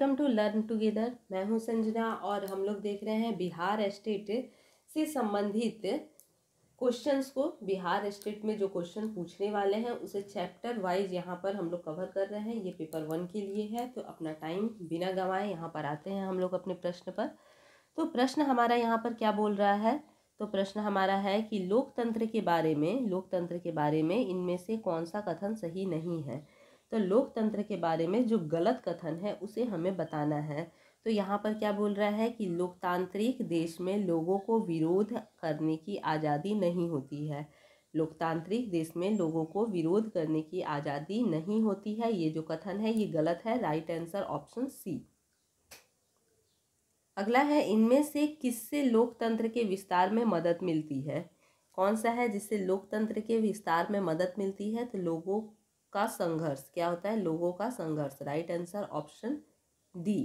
welcome to learn together मैं हूं संजना और हम लोग देख रहे हैं बिहार स्टेट से संबंधित क्वेश्चंस को बिहार स्टेट में जो क्वेश्चन पूछने वाले हैं उसे चैप्टर वाइज यहाँ पर हम लोग कवर कर रहे हैं ये पेपर वन के लिए है तो अपना टाइम बिना गंवाए यहाँ पर आते हैं हम लोग अपने प्रश्न पर तो प्रश्न हमारा यहाँ पर क्या बोल रहा है तो प्रश्न हमारा है कि लोकतंत्र के बारे में लोकतंत्र के बारे में इनमें से कौन सा कथन सही नहीं है तो लोकतंत्र के बारे में जो गलत कथन है उसे हमें बताना है तो यहाँ पर क्या बोल रहा है कि लोकतांत्रिक देश में लोगों को विरोध करने की आज़ादी नहीं होती है लोकतांत्रिक देश में लोगों को विरोध करने की आज़ादी नहीं होती है ये जो कथन है ये गलत है राइट आंसर ऑप्शन सी अगला है इनमें से किससे लोकतंत्र के विस्तार में मदद मिलती है कौन सा है जिससे लोकतंत्र के विस्तार में मदद मिलती है तो लोगों का संघर्ष क्या होता है लोगों का संघर्ष right answer option D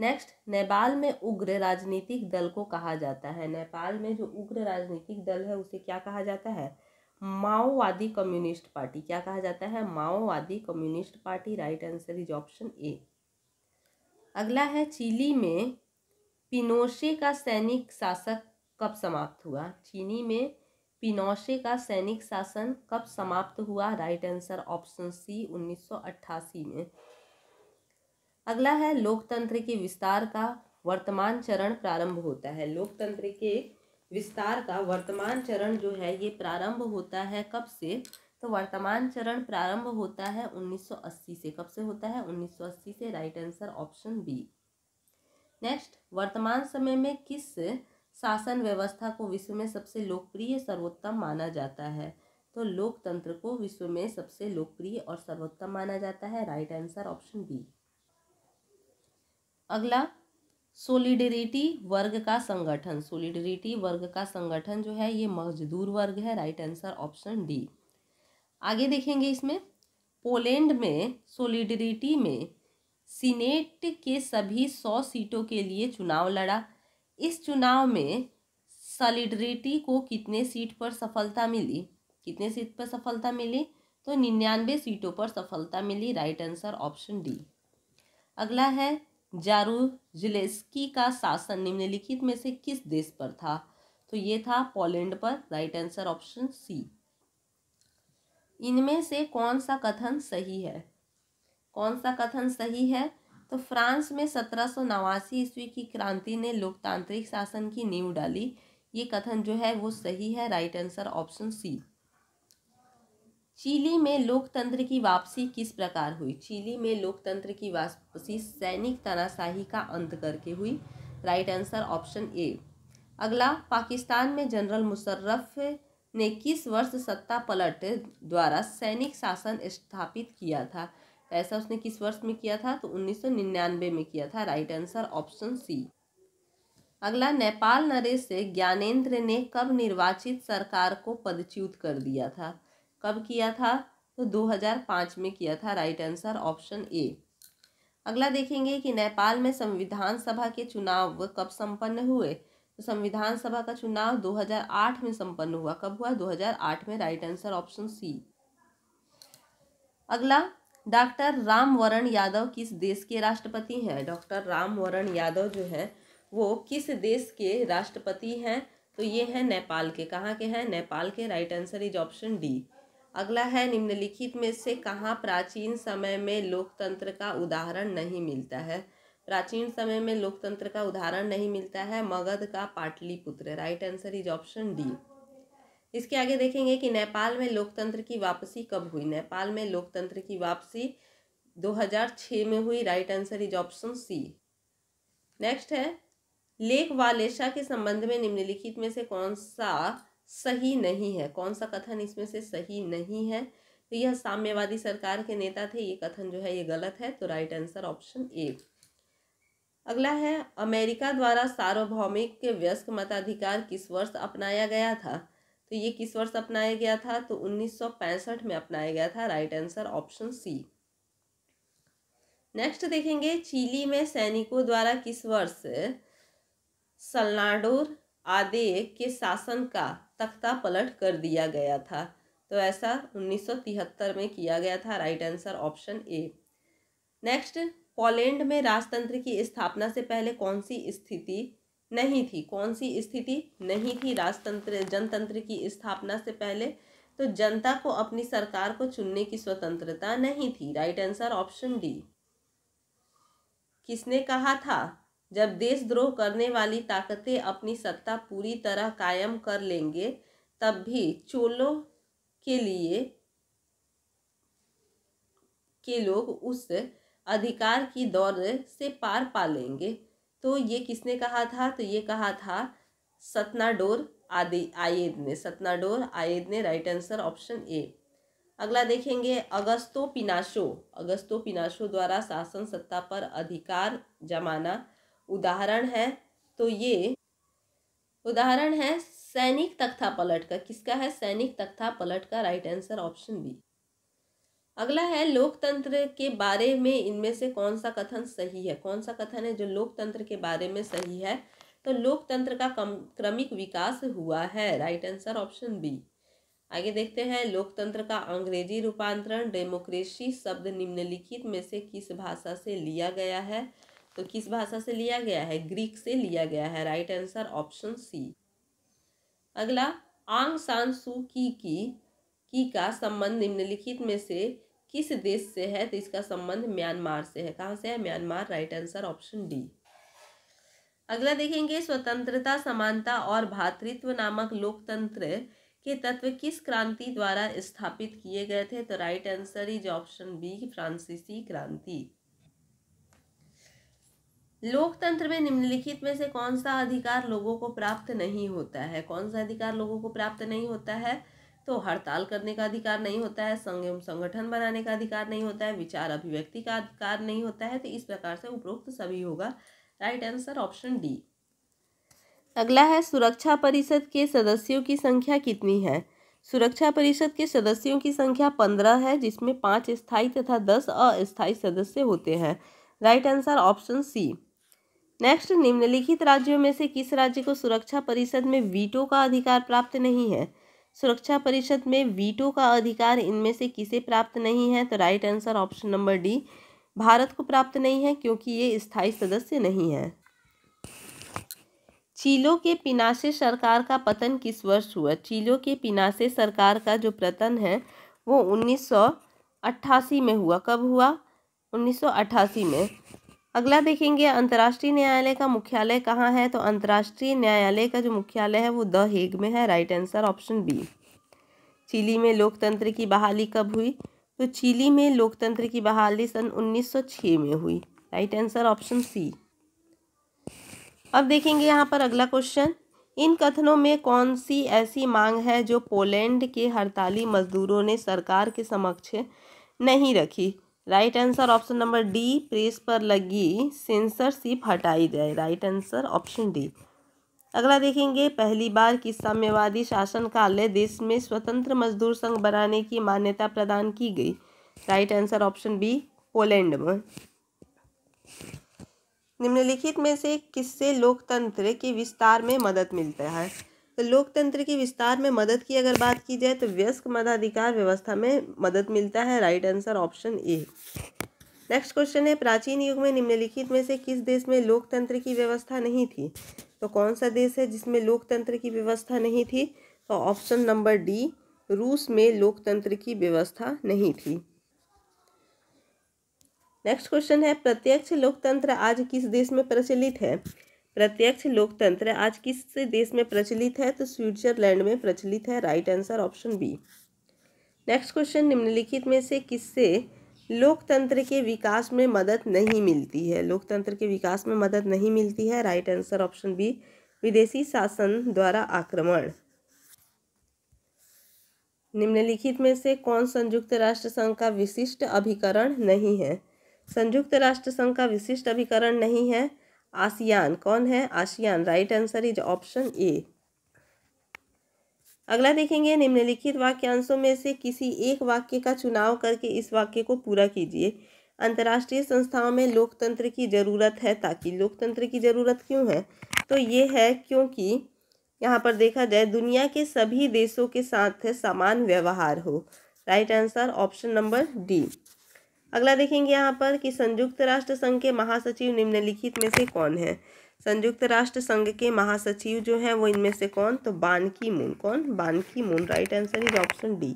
next Nepal में उग्र राजनीतिक दल को कहा जाता है नेपाल में जो उग्र राजनीतिक दल है उसे क्या कहा जाता है माओवादी कम्युनिस्ट पार्टी क्या कहा जाता है माओवादी communist party right answer is option A अगला है चिली में पिनोशे का सैनिक शासक कब समाप्त हुआ चीनी में पिनोशे का सैनिक शासन कब समाप्त हुआ राइट आंसर ऑप्शन सी 1988 में अगला है लोकतंत्र के विस्तार का वर्तमान चरण प्रारंभ होता है लोकतंत्र के विस्तार का वर्तमान चरण जो है ये प्रारंभ होता है कब से तो वर्तमान चरण प्रारंभ होता है 1980 से कब से होता है 1980 से right answer option B next वर्तमान समय में किस शासन व्यवस्था को विश्व में सबसे लोकप्रिय सर्वोत्तम माना जाता है तो लोकतंत्र को विश्व में सबसे लोकप्रिय और सर्वोत्तम माना जाता है राइट आंसर ऑप्शन बी अगला सोलिडरिटी वर्ग का संगठन सोलिडरिटी वर्ग का संगठन जो है ये मजदूर वर्ग है राइट आंसर ऑप्शन डी आगे देखेंगे इसमें पोलैंड में सोलिडरिटी में सीनेट के सभी सौ सीटों के लिए चुनाव लड़ा इस चुनाव में सॉलिडरिटी को कितने सीट पर सफलता मिली कितने सीट पर सफलता मिली तो निन्यानवे सीटों पर सफलता मिली राइट आंसर ऑप्शन डी अगला है जारू जिलेस्की का शासन निम्नलिखित में से किस देश पर था तो ये था पोलैंड पर राइट आंसर ऑप्शन सी इनमें से कौन सा कथन सही है कौन सा कथन सही है तो फ्रांस में सत्रह सौ नवासी ईस्वी की क्रांति ने लोकतांत्रिक शासन की नींव डाली ये कथन जो है वो सही है right answer option C Chile में लोकतंत्र की वापसी किस प्रकार हुई चिली में लोकतंत्र की वापसी सैनिक तनाशाही का अंत करके हुई राइट आंसर ऑप्शन ए अगला पाकिस्तान में जनरल मुशर्रफ ने किस वर्ष सत्ता पलट द्वारा सैनिक शासन स्थापित किया था तो ऐसा उसने किस वर्ष में किया था तो 1999 में किया था राइट आंसर ऑप्शन सी अगला नेपाल नरेश से ज्ञानेंद्र ने कब निर्वाचित सरकार को पदच्युत कर दिया था कब किया था तो 2005 में किया था राइट आंसर ऑप्शन ए अगला देखेंगे कि नेपाल में संविधान सभा के चुनाव कब संपन्न हुए तो संविधान सभा का चुनाव 2008 में संपन्न हुआ कब हुआ 2008 में राइट आंसर ऑप्शन सी अगला डॉक्टर रामवरण यादव किस देश के राष्ट्रपति हैं डॉक्टर रामवरण यादव जो हैं वो किस देश के राष्ट्रपति हैं तो ये हैं नेपाल के कहाँ के हैं नेपाल के right answer is option D अगला है निम्नलिखित में से कहाँ प्राचीन समय में लोकतंत्र का उदाहरण नहीं मिलता है प्राचीन समय में लोकतंत्र का उदाहरण नहीं मिलता है मगध का Pataliputra right answer is option D इसके आगे देखेंगे कि नेपाल में लोकतंत्र की वापसी कब हुई नेपाल में लोकतंत्र की वापसी 2006 में हुई right answer is option C next है लेख वालेशा के संबंध में निम्नलिखित में से कौन सा सही नहीं है कौन सा कथन इसमें से सही नहीं है तो यह साम्यवादी सरकार के नेता थे ये कथन जो है ये गलत है तो राइट आंसर ऑप्शन ए अगला है अमेरिका द्वारा सार्वभौमिक व्यस्क मताधिकार किस वर्ष अपनाया गया था तो ये किस वर्ष अपनाया गया था तो उन्नीस में अपनाया गया था right answer option C next देखेंगे चिली में सैनिकों द्वारा किस वर्ष सलनाडोर आदे के शासन का तख्ता पलट कर दिया गया था तो ऐसा 1973 में किया गया था right answer option A next Poland में राजतंत्र की स्थापना से पहले कौन सी स्थिति नहीं थी कौन सी स्थिति नहीं थी राजतंत्र जनतंत्र की स्थापना से पहले तो जनता को अपनी सरकार को चुनने की स्वतंत्रता नहीं थी राइट आंसर ऑप्शन डी किसने कहा था जब देशद्रोह करने वाली ताकतें अपनी सत्ता पूरी तरह कायम कर लेंगे तब भी चोलों के लिए के लोग उस अधिकार की दौर से पार पा लेंगे तो ये किसने कहा था तो ये कहा था सतना डोर आदि आयेद ने सतना डोर आयेद ने राइट आंसर ऑप्शन ए अगला देखेंगे अगस्तो पिनाशो अगस्तो पिनाशो द्वारा शासन सत्ता पर अधिकार जमाना उदाहरण है तो ये उदाहरण है सैनिक तख्ता पलट का किसका है सैनिक तख्ता पलट का राइट आंसर ऑप्शन बी अगला है लोकतंत्र के बारे में इनमें से कौन सा कथन सही है कौन सा कथन है जो लोकतंत्र के बारे में सही है तो लोकतंत्र का कम क्रमिक विकास हुआ है राइट आंसर ऑप्शन बी आगे देखते हैं लोकतंत्र का अंग्रेजी रूपांतरण डेमोक्रेसी शब्द निम्नलिखित में से किस भाषा से लिया गया है तो किस भाषा से लिया गया है ग्रीक से लिया गया है राइट आंसर ऑप्शन सी अगला आंग सांसू की की की का संबंध निम्नलिखित में से किस देश से है तो इसका संबंध म्यांमार से है कहाँ से है Myanmar right answer option D अगला देखेंगे स्वतंत्रता समानता और भातृत्व नामक लोकतंत्र के तत्व किस क्रांति द्वारा स्थापित किए गए थे तो right answer is option B फ्रांसीसी क्रांति लोकतंत्र में निम्नलिखित में से कौन सा अधिकार लोगों को प्राप्त नहीं होता है कौन सा अधिकार लोगों को प्राप्त नहीं होता है तो हड़ताल करने का अधिकार नहीं होता है संघ संगठन बनाने का अधिकार नहीं होता है विचार अभिव्यक्ति का अधिकार नहीं होता है तो इस प्रकार से उपरोक्त सभी होगा राइट आंसर ऑप्शन डी अगला है सुरक्षा परिषद के सदस्यों की संख्या कितनी है सुरक्षा परिषद के सदस्यों की संख्या पंद्रह है जिसमें पाँच स्थायी तथा दस अस्थायी सदस्य होते हैं right answer option C next निम्नलिखित राज्यों में से किस राज्य को सुरक्षा परिषद में वीटो का अधिकार प्राप्त नहीं है सुरक्षा परिषद में वीटो का अधिकार इनमें से किसे प्राप्त नहीं है तो right answer option number D Bharat को प्राप्त नहीं है क्योंकि ये स्थायी सदस्य नहीं है चीलों के पिनासे सरकार का पतन किस वर्ष हुआ चीलों के पिनासे सरकार का जो पतन है वो 1988 में हुआ कब हुआ 1988 में अगला देखेंगे अंतर्राष्ट्रीय न्यायालय का मुख्यालय कहाँ है तो अंतर्राष्ट्रीय न्यायालय का जो मुख्यालय है वो द हेग में है right answer option B Chile में लोकतंत्र की बहाली कब हुई तो चिली में लोकतंत्र की बहाली सन 1906 में हुई राइट आंसर ऑप्शन सी अब देखेंगे यहाँ पर अगला क्वेश्चन इन कथनों में कौन सी ऐसी मांग है जो पोलैंड के हड़ताली मजदूरों ने सरकार के समक्ष नहीं रखी right answer option number D press पर लगी सेंसरशिप हटाई जाए राइट आंसर ऑप्शन डी अगला देखेंगे पहली बार किस साम्यवादी शासन काल देश में स्वतंत्र मजदूर संघ बनाने की मान्यता प्रदान की गई right answer option B Poland में निम्नलिखित में से किससे लोकतंत्र के विस्तार में मदद मिलता है तो लोकतंत्र के विस्तार में मदद की अगर बात की जाए तो व्यस्क मताधिकार व्यवस्था में मदद मिलता है right answer option A next question है प्राचीन युग में निम्नलिखित में से किस देश में लोकतंत्र की व्यवस्था नहीं थी तो कौन सा देश है जिसमें लोकतंत्र की व्यवस्था नहीं थी तो ऑप्शन नंबर डी रूस में लोकतंत्र की व्यवस्था नहीं थी नेक्स्ट क्वेश्चन है प्रत्यक्ष लोकतंत्र आज किस देश में प्रचलित है प्रत्यक्ष लोकतंत्र आज किस देश में प्रचलित है तो स्विट्जरलैंड में प्रचलित है right answer option B next question निम्नलिखित में से किससे लोकतंत्र के विकास में मदद नहीं मिलती है लोकतंत्र के विकास में मदद नहीं मिलती है राइट आंसर ऑप्शन बी विदेशी शासन द्वारा आक्रमण निम्नलिखित में से कौन संयुक्त राष्ट्र संघ का विशिष्ट अभिकरण नहीं है संयुक्त राष्ट्र संघ का विशिष्ट अभिकरण नहीं है आसियान कौन है ASEAN right answer is option A अगला देखेंगे निम्नलिखित वाक्यांशों में से किसी एक वाक्य का चुनाव करके इस वाक्य को पूरा कीजिए अंतर्राष्ट्रीय संस्थाओं में लोकतंत्र की ज़रूरत है ताकि लोकतंत्र की ज़रूरत क्यों है तो ये है क्योंकि यहाँ पर देखा जाए दुनिया के सभी देशों के साथ समान व्यवहार हो right answer option number D अगला देखेंगे यहाँ पर कि संयुक्त राष्ट्र संघ के महासचिव निम्नलिखित में से कौन है संयुक्त राष्ट्र संघ के महासचिव जो हैं वो इनमें से कौन तो बानकी मून कौन Ban Ki moon right answer is option D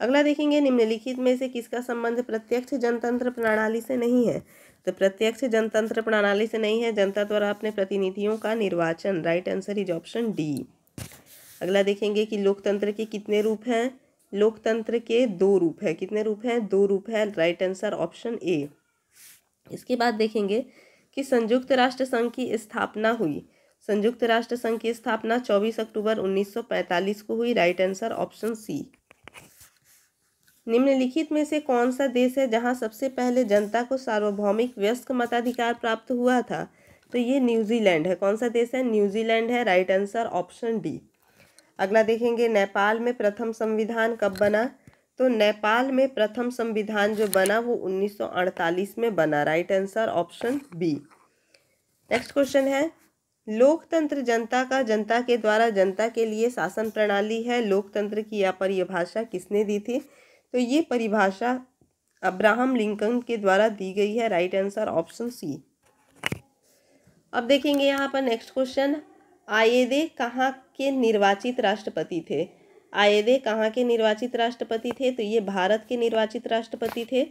अगला देखेंगे निम्नलिखित में से किसका संबंध प्रत्यक्ष जनतंत्र प्रणाली से नहीं है तो प्रत्यक्ष जनतंत्र प्रणाली से नहीं है जनता द्वारा अपने प्रतिनिधियों का निर्वाचन right answer is option D अगला देखेंगे कि लोकतंत्र के कितने रूप हैं लोकतंत्र के दो रूप है कितने रूप हैं दो रूप है राइट आंसर ऑप्शन ए इसके बाद देखेंगे कि संयुक्त राष्ट्र संघ की स्थापना हुई संयुक्त राष्ट्र संघ की स्थापना 24 अक्टूबर 1945 को हुई राइट आंसर ऑप्शन सी निम्नलिखित में से कौन सा देश है जहां सबसे पहले जनता को सार्वभौमिक व्यस्क मताधिकार प्राप्त हुआ था तो ये न्यूजीलैंड है कौन सा देश है न्यूजीलैंड है राइट आंसर ऑप्शन डी अगला देखेंगे नेपाल में प्रथम संविधान कब बना तो नेपाल में प्रथम संविधान जो बना वो 1948 में बना right answer option B next question है लोकतंत्र जनता का जनता के द्वारा जनता के लिए शासन प्रणाली है लोकतंत्र की यह परिभाषा किसने दी थी तो ये परिभाषा अब्राहम लिंकन के द्वारा दी गई है राइट आंसर ऑप्शन सी अब देखेंगे यहाँ पर नेक्स्ट क्वेश्चन आयेदे कहाँ के निर्वाचित राष्ट्रपति थे आयेदे कहाँ के निर्वाचित राष्ट्रपति थे तो ये भारत के निर्वाचित राष्ट्रपति थे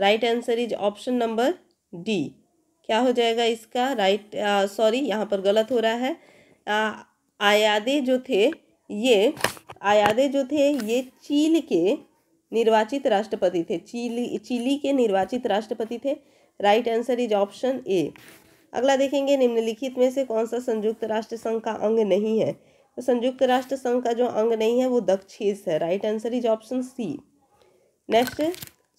right answer is option number D क्या हो जाएगा इसका राइट सॉरी यहाँ पर गलत हो रहा है आ, आयादे जो थे ये आयादे जो थे ये चील के निर्वाचित राष्ट्रपति थे चीली चिली के निर्वाचित राष्ट्रपति थे right answer is option A अगला देखेंगे निम्नलिखित में से कौन सा संयुक्त राष्ट्र संघ का अंग नहीं है तो संयुक्त राष्ट्र संघ का जो अंग नहीं है वो दक्षिण है right answer is option C next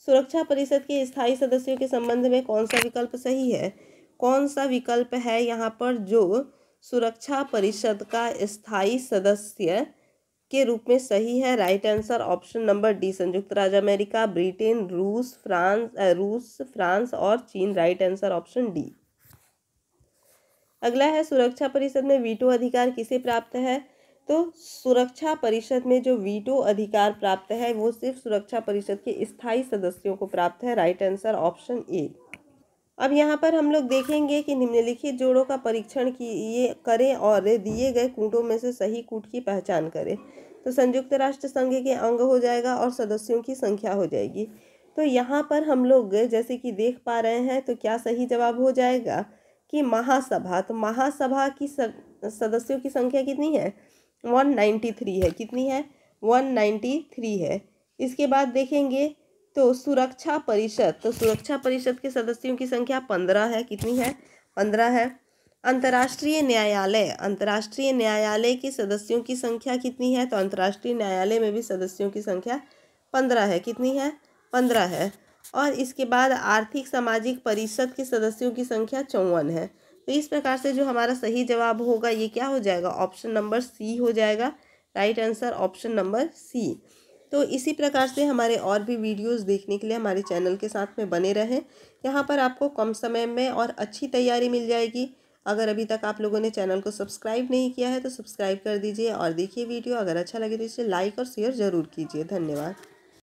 सुरक्षा परिषद के स्थायी सदस्यों के संबंध में कौन सा विकल्प सही है कौन सा विकल्प है यहाँ पर जो सुरक्षा परिषद का स्थायी सदस्य के रूप में सही है right answer option number D संयुक्त राज्य अमेरिका ब्रिटेन रूस फ्रांस रूस फ्रांस और चीन राइट आंसर ऑप्शन डी अगला है सुरक्षा परिषद में वीटो अधिकार किसे प्राप्त है तो सुरक्षा परिषद में जो वीटो अधिकार प्राप्त है वो सिर्फ सुरक्षा परिषद के स्थायी सदस्यों को प्राप्त है राइट आंसर ऑप्शन ए अब यहाँ पर हम लोग देखेंगे कि निम्नलिखित जोड़ों का परीक्षण किए करें और दिए गए कूटों में से सही कूट की पहचान करें तो संयुक्त राष्ट्र संघ के अंग हो जाएगा और सदस्यों की संख्या हो जाएगी तो यहाँ पर हम लोग जैसे कि देख पा रहे हैं तो क्या सही जवाब हो जाएगा कि महासभा तो महासभा की सदस्यों की संख्या कितनी है वन नाइन्टी थ्री है कितनी है वन नाइन्टी थ्री है इसके बाद देखेंगे तो सुरक्षा परिषद तो सुरक्षा परिषद के सदस्यों की संख्या पंद्रह है कितनी है पंद्रह है अंतर्राष्ट्रीय न्यायालय अंतर्राष्ट्रीय न्यायालय के सदस्यों की संख्या कितनी है तो अंतर्राष्ट्रीय न्यायालय में भी सदस्यों की संख्या पंद्रह है कितनी है पंद्रह है और इसके बाद आर्थिक सामाजिक परिषद के सदस्यों की संख्या चौवन है तो इस प्रकार से जो हमारा सही जवाब होगा ये क्या हो जाएगा ऑप्शन नंबर सी हो जाएगा right answer option number C तो इसी प्रकार से हमारे और भी वीडियोस देखने के लिए हमारे चैनल के साथ में बने रहें यहाँ पर आपको कम समय में और अच्छी तैयारी मिल जाएगी अगर अभी तक आप लोगों ने चैनल को सब्सक्राइब नहीं किया है तो सब्सक्राइब कर दीजिए और देखिए वीडियो अगर अच्छा लगे तो इसे लाइक और शेयर ज़रूर कीजिए धन्यवाद